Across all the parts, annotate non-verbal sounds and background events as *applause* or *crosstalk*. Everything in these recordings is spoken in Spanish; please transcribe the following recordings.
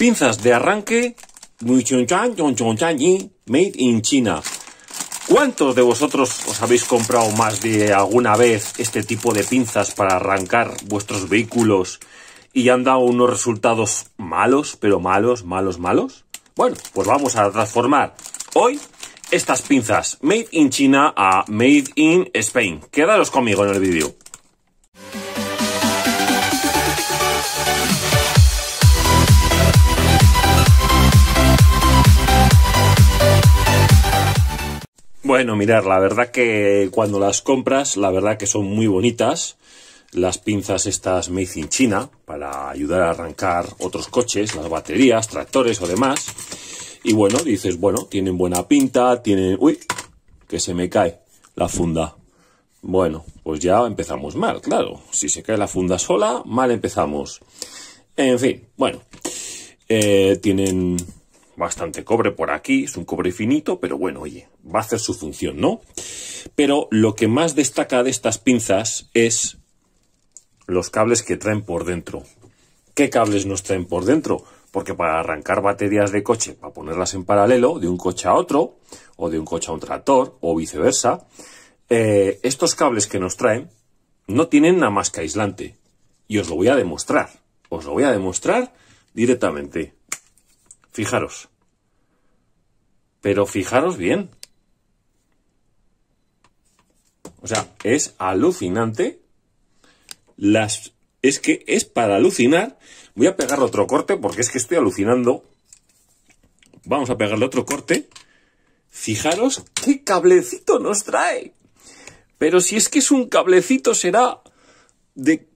Pinzas de arranque made in China. ¿Cuántos de vosotros os habéis comprado más de alguna vez este tipo de pinzas para arrancar vuestros vehículos y han dado unos resultados malos, pero malos, malos, malos? Bueno, pues vamos a transformar hoy estas pinzas Made in China a Made in Spain. Quedaros conmigo en el vídeo. Bueno, mirar, la verdad que cuando las compras, la verdad que son muy bonitas. Las pinzas estas made in China para ayudar a arrancar otros coches, las baterías, tractores o demás. Y bueno, dices, bueno, tienen buena pinta, tienen... Uy, que se me cae la funda. Bueno, pues ya empezamos mal, claro. Si se cae la funda sola, mal empezamos. En fin, bueno. Eh, tienen bastante cobre por aquí, es un cobre finito, pero bueno, oye, va a hacer su función, ¿no? Pero lo que más destaca de estas pinzas es los cables que traen por dentro. ¿Qué cables nos traen por dentro? Porque para arrancar baterías de coche, para ponerlas en paralelo de un coche a otro, o de un coche a un tractor, o viceversa, eh, estos cables que nos traen no tienen nada más que aislante. Y os lo voy a demostrar. Os lo voy a demostrar directamente. Fijaros. Pero fijaros bien. O sea, es alucinante. Las... Es que es para alucinar. Voy a pegar otro corte porque es que estoy alucinando. Vamos a pegarle otro corte. Fijaros qué cablecito nos trae. Pero si es que es un cablecito será de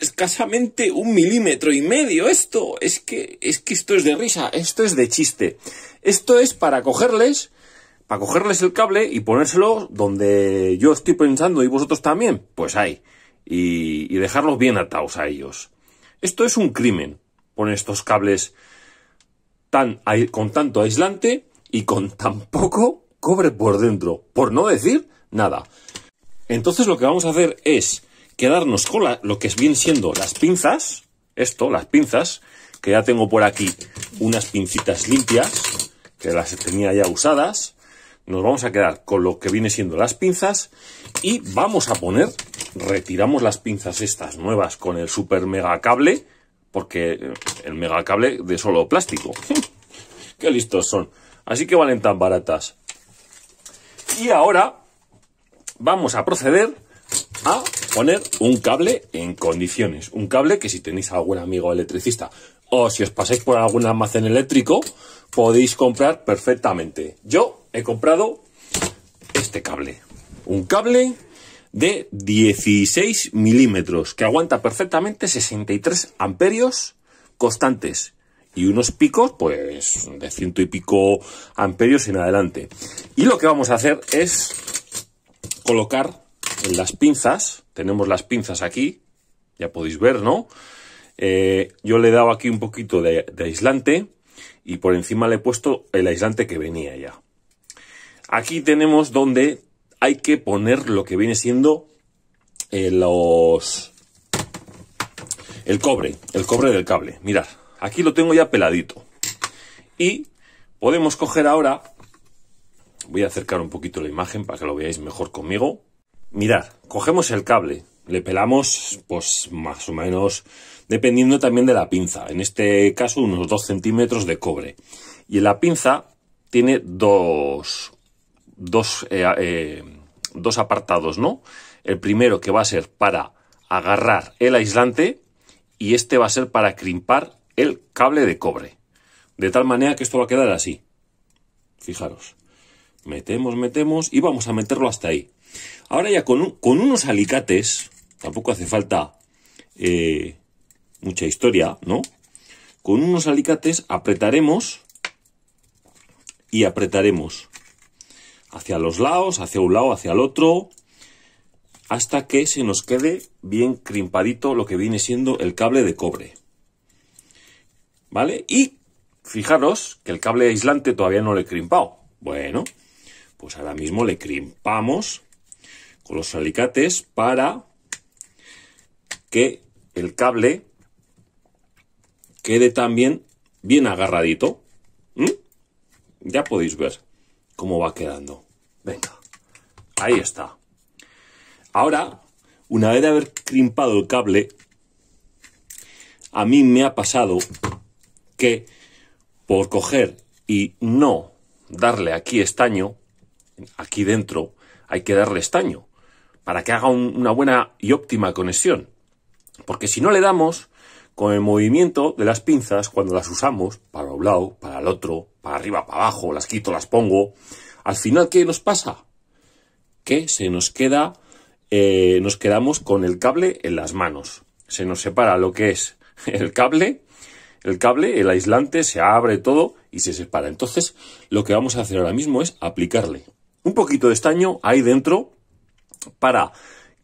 escasamente un milímetro y medio esto. Es que, es que esto es de risa, esto es de chiste. Esto es para cogerles, para cogerles el cable y ponérselo donde yo estoy pensando y vosotros también, pues ahí. Y, dejarlos bien atados a ellos. Esto es un crimen, poner estos cables tan, con tanto aislante y con tan poco cobre por dentro, por no decir nada. Entonces lo que vamos a hacer es quedarnos con lo que bien siendo las pinzas, esto, las pinzas, que ya tengo por aquí unas pincitas limpias, que las tenía ya usadas. Nos vamos a quedar con lo que viene siendo las pinzas y vamos a poner, retiramos las pinzas estas nuevas con el super mega cable, porque el mega cable de solo plástico. *laughs* ¡Qué listos son! Así que valen tan baratas. Y ahora vamos a proceder a poner un cable en condiciones. Un cable que si tenéis algún amigo electricista o si os pasáis por algún almacén eléctrico, podéis comprar perfectamente. Yo he comprado este cable. Un cable de 16 milímetros que aguanta perfectamente 63 amperios constantes y unos picos pues de ciento y pico amperios en adelante y lo que vamos a hacer es colocar en las pinzas. Tenemos las pinzas aquí, ya podéis ver, ¿no? Eh, yo le he dado aquí un poquito de, aislante y por encima le he puesto el aislante que venía ya. Aquí tenemos donde hay que poner lo que viene siendo eh, los... El cobre, el cobre del cable. Mirad, aquí lo tengo ya peladito. Y podemos coger ahora... Voy a acercar un poquito la imagen para que lo veáis mejor conmigo. Mirad, cogemos el cable, le pelamos, pues más o menos, dependiendo también de la pinza. En este caso, unos 2 centímetros de cobre. Y la pinza tiene dos, dos, eh, eh, dos apartados, ¿no? El primero que va a ser para agarrar el aislante y este va a ser para crimpar el cable de cobre. De tal manera que esto va a quedar así. Fijaros. Metemos, metemos y vamos a meterlo hasta ahí. Ahora ya con, unos alicates, tampoco hace falta eh, mucha historia, ¿no? Con unos alicates apretaremos y apretaremos hacia los lados, hacia un lado, hacia el otro, hasta que se nos quede bien crimpadito lo que viene siendo el cable de cobre. ¿Vale? Y fijaros que el cable aislante todavía no le he crimpado. Bueno, pues ahora mismo le crimpamos con los alicates para que el cable quede también bien agarradito. ¿Mm? Ya podéis ver cómo va quedando. Venga, ahí está. Ahora, una vez de haber crimpado el cable, a mí me ha pasado que por coger y no darle aquí estaño, aquí dentro, hay que darle estaño para que haga una buena y óptima conexión. Porque si no le damos con el movimiento de las pinzas, cuando las usamos para un lado, para el otro, para arriba, para abajo, las quito, las pongo, al final, ¿qué nos pasa? Que se nos queda, eh, nos quedamos con el cable en las manos. Se nos separa lo que es el cable, el cable, el aislante, se abre todo y se separa. Entonces, lo que vamos a hacer ahora mismo es aplicarle un poquito de estaño ahí dentro, para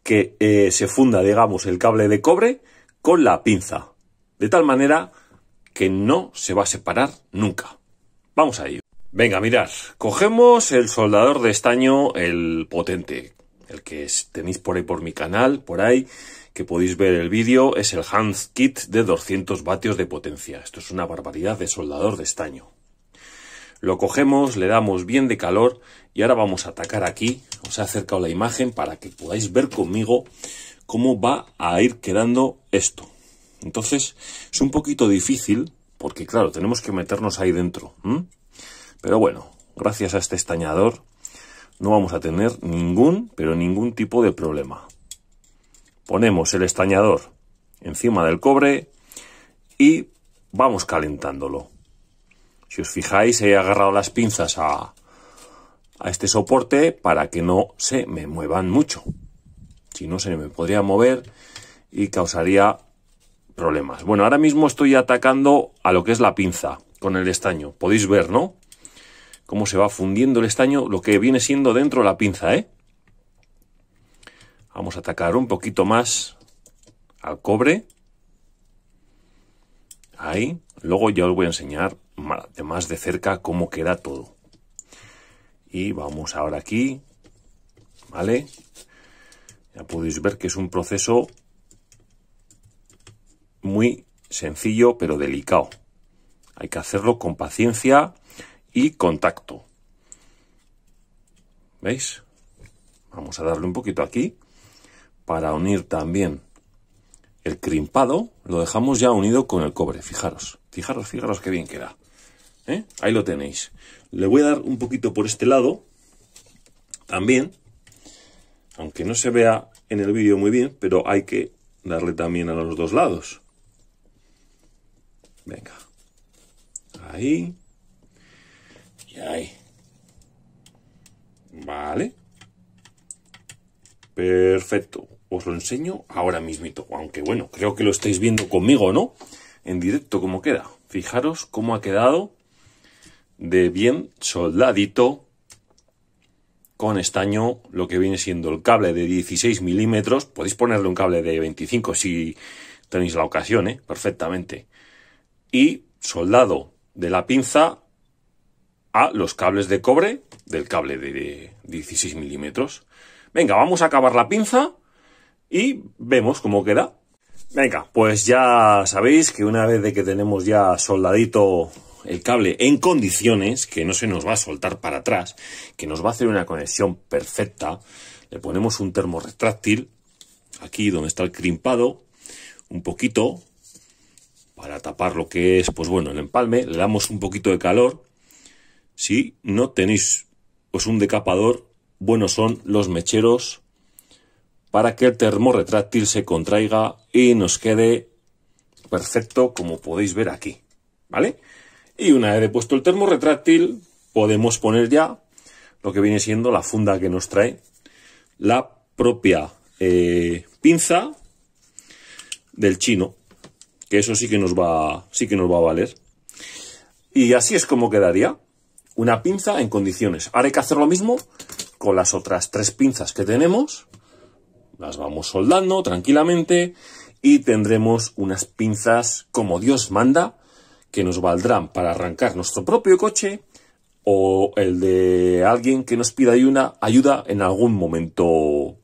que eh, se funda, digamos, el cable de cobre con la pinza. De tal manera que no se va a separar nunca. Vamos a ir. Venga, mirar. Cogemos el soldador de estaño, el potente, el que tenéis por ahí por mi canal, por ahí, que podéis ver el vídeo, es el Hans Kit de 200 vatios de potencia. Esto es una barbaridad de soldador de estaño. Lo cogemos, le damos bien de calor y ahora vamos a atacar aquí. Os he acercado la imagen para que podáis ver conmigo cómo va a ir quedando esto. Entonces es un poquito difícil porque claro, tenemos que meternos ahí dentro. Pero bueno, gracias a este estañador no vamos a tener ningún, pero ningún tipo de problema. Ponemos el estañador encima del cobre y vamos calentándolo. Si os fijáis, he agarrado las pinzas a, este soporte para que no se me muevan mucho. Si no, se me podría mover y causaría problemas. Bueno, ahora mismo estoy atacando a lo que es la pinza con el estaño. Podéis ver, ¿no? Cómo se va fundiendo el estaño, lo que viene siendo dentro de la pinza, ¿eh? Vamos a atacar un poquito más al cobre. Ahí. Luego ya os voy a enseñar de más de cerca cómo queda todo. Y vamos ahora aquí, ¿vale? Ya podéis ver que es un proceso muy sencillo pero delicado. Hay que hacerlo con paciencia y contacto. ¿Veis? Vamos a darle un poquito aquí para unir también el crimpado. Lo dejamos ya unido con el cobre, fijaros. Fijaros, fijaros qué bien queda. ¿Eh? Ahí lo tenéis. Le voy a dar un poquito por este lado. También. Aunque no se vea en el vídeo muy bien, pero hay que darle también a los dos lados. Venga. Ahí. Y ahí. Vale. Perfecto. Os lo enseño ahora mismito. Aunque bueno, creo que lo estáis viendo conmigo, ¿no? en directo como queda. Fijaros cómo ha quedado de bien soldadito con estaño lo que viene siendo el cable de 16 milímetros. Podéis ponerle un cable de 25 si tenéis la ocasión, ¿eh? perfectamente. Y soldado de la pinza a los cables de cobre del cable de 16 milímetros. Venga, vamos a acabar la pinza y vemos cómo queda. Venga, pues ya sabéis que una vez de que tenemos ya soldadito el cable en condiciones, que no se nos va a soltar para atrás, que nos va a hacer una conexión perfecta, le ponemos un termo aquí donde está el crimpado, un poquito, para tapar lo que es, pues bueno, el empalme, le damos un poquito de calor. Si no tenéis pues un decapador, buenos son los mecheros para que el termorretráctil se contraiga y nos quede perfecto como podéis ver aquí, ¿vale? Y una vez puesto el termorretráctil, podemos poner ya lo que viene siendo la funda que nos trae la propia eh, pinza del chino, que eso sí que nos va, sí que nos va a valer. Y así es como quedaría una pinza en condiciones. Ahora hay que hacer lo mismo con las otras tres pinzas que tenemos las vamos soldando tranquilamente y tendremos unas pinzas como Dios manda, que nos valdrán para arrancar nuestro propio coche o el de alguien que nos pida ayuda en algún momento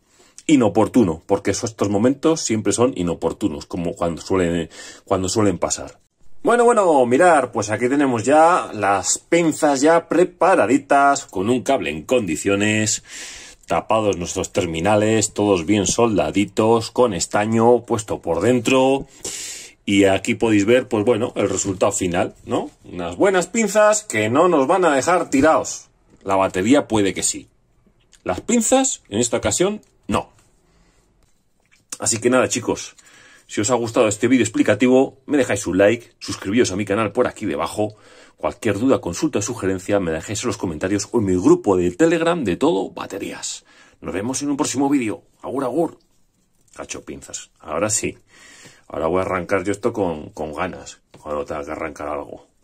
inoportuno, porque estos momentos siempre son inoportunos, como cuando suelen, cuando suelen pasar. Bueno, bueno, mirar, pues aquí tenemos ya las pinzas ya preparaditas con un cable en condiciones tapados nuestros terminales, todos bien soldaditos, con estaño puesto por dentro. Y aquí podéis ver, pues bueno, el resultado final, ¿no? Unas buenas pinzas que no nos van a dejar tirados. La batería puede que sí. Las pinzas, en esta ocasión, no. Así que nada, chicos. Si os ha gustado este vídeo explicativo, me dejáis un like, suscribíos a mi canal por aquí debajo. Cualquier duda, consulta o sugerencia me dejáis en los comentarios o en mi grupo de Telegram de todo baterías. Nos vemos en un próximo vídeo. Agur, agur. Cacho pinzas. Ahora sí. Ahora voy a arrancar yo esto con, con ganas. Cuando tenga que arrancar algo.